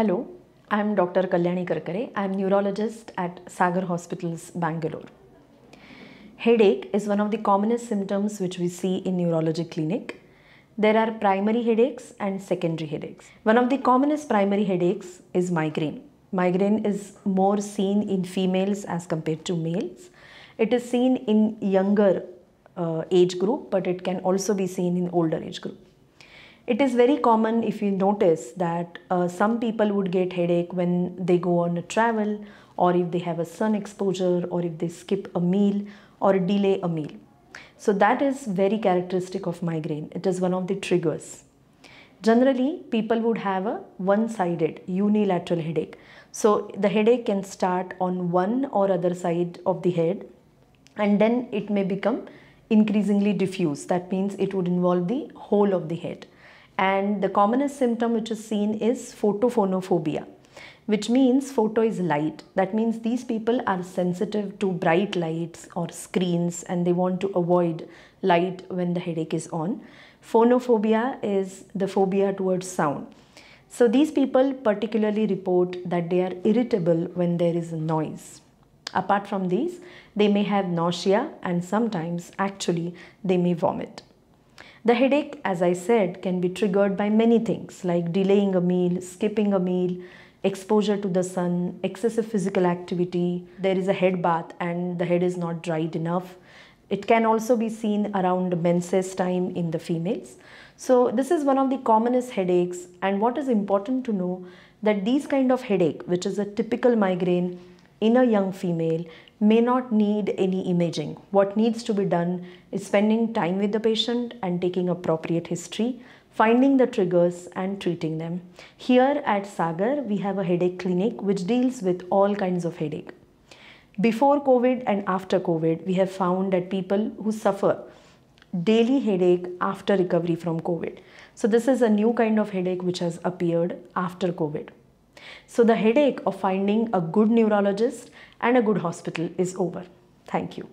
Hello, I'm Dr. Kalyani Karkare. I'm neurologist at Sagar Hospitals, Bangalore. Headache is one of the commonest symptoms which we see in neurology clinic. There are primary headaches and secondary headaches. One of the commonest primary headaches is migraine. Migraine is more seen in females as compared to males. It is seen in younger uh, age group but it can also be seen in older age group. It is very common if you notice that uh, some people would get headache when they go on a travel or if they have a sun exposure or if they skip a meal or delay a meal. So that is very characteristic of migraine. It is one of the triggers. Generally, people would have a one-sided unilateral headache. So the headache can start on one or other side of the head and then it may become increasingly diffuse. That means it would involve the whole of the head and the commonest symptom which is seen is photophonophobia which means photo is light. That means these people are sensitive to bright lights or screens and they want to avoid light when the headache is on. Phonophobia is the phobia towards sound. So these people particularly report that they are irritable when there is noise. Apart from these, they may have nausea and sometimes actually they may vomit. The headache, as I said, can be triggered by many things like delaying a meal, skipping a meal, exposure to the sun, excessive physical activity, there is a head bath and the head is not dried enough. It can also be seen around menses time in the females. So this is one of the commonest headaches and what is important to know that these kind of headache which is a typical migraine in a young female may not need any imaging. What needs to be done is spending time with the patient and taking appropriate history, finding the triggers and treating them. Here at Sagar, we have a headache clinic which deals with all kinds of headache. Before COVID and after COVID, we have found that people who suffer daily headache after recovery from COVID. So this is a new kind of headache which has appeared after COVID. So the headache of finding a good neurologist and a good hospital is over. Thank you.